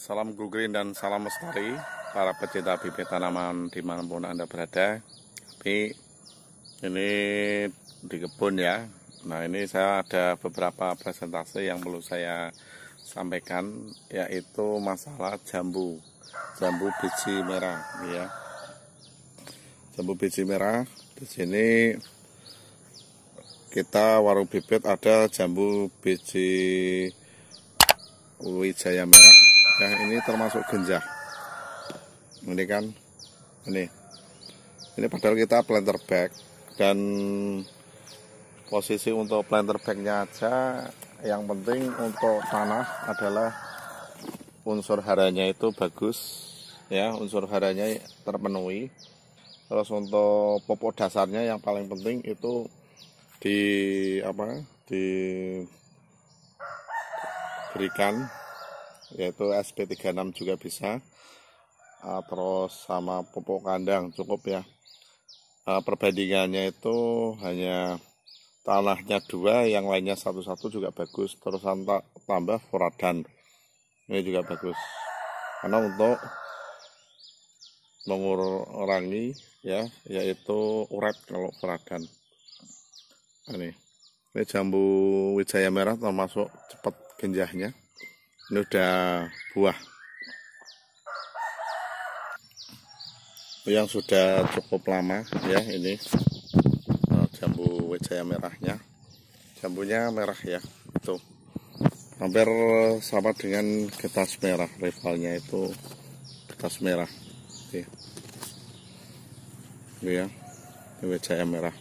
Salam Go Green dan salam lestari para pecinta bibit tanaman dimanapun Anda berada. Tapi ini di kebun ya. Nah ini saya ada beberapa presentasi yang perlu saya sampaikan yaitu masalah jambu jambu biji merah ya jambu biji merah di sini kita warung bibit ada jambu biji wijaya merah yang ini termasuk genjah ini kan ini ini padahal kita planter bag dan posisi untuk planter bagnya aja yang penting untuk tanah adalah unsur haranya itu bagus ya unsur haranya terpenuhi terus untuk popok dasarnya yang paling penting itu di apa di berikan yaitu SP36 juga bisa uh, terus sama pupuk kandang cukup ya uh, perbandingannya itu hanya tanahnya dua yang lainnya satu-satu juga bagus terus tambah foradan ini juga bagus karena untuk mengurangi ya yaitu urat kalau foradan ini ini jambu wijaya merah termasuk cepat genjahnya ini udah buah yang sudah cukup lama ya ini eh, jambu wijaya merahnya jambunya merah ya itu hampir sama dengan getas merah rivalnya itu getas merah iya. ini ya ini wijaya merah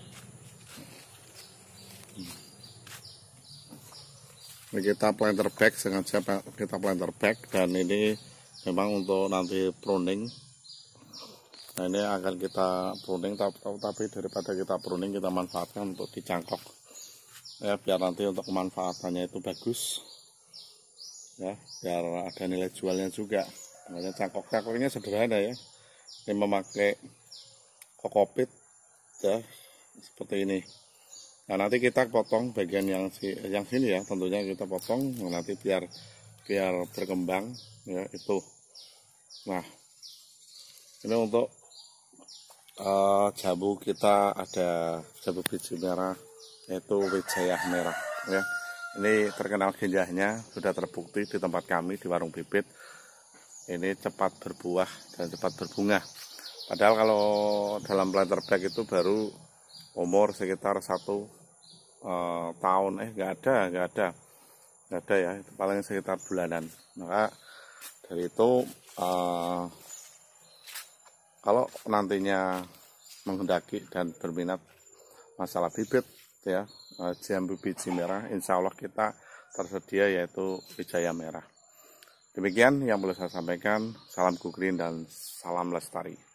ini kita planter back sengaja kita planter back dan ini memang untuk nanti pruning nah ini akan kita pruning tapi daripada kita pruning kita manfaatkan untuk dicangkok ya biar nanti untuk manfaatannya itu bagus ya biar ada nilai jualnya juga makanya cangkok-cangkoknya sederhana ya ini memakai kokopit ya seperti ini Nah nanti kita potong bagian yang yang sini ya, tentunya kita potong nah, nanti biar biar berkembang ya itu. Nah ini untuk uh, jambu kita ada jambu biji merah yaitu wijaya merah ya. Ini terkenal ginjahnya sudah terbukti di tempat kami di warung bibit. Ini cepat berbuah dan cepat berbunga. Padahal kalau dalam planter bag itu baru umur sekitar 1 Eh, tahun eh nggak ada nggak ada nggak ada ya itu paling sekitar bulanan maka dari itu uh, kalau nantinya menghendaki dan berminat masalah bibit ya eh, jambu biji merah insya Allah kita tersedia yaitu Wijaya Merah. Demikian yang boleh saya sampaikan. Salam kukrin dan salam Lestari.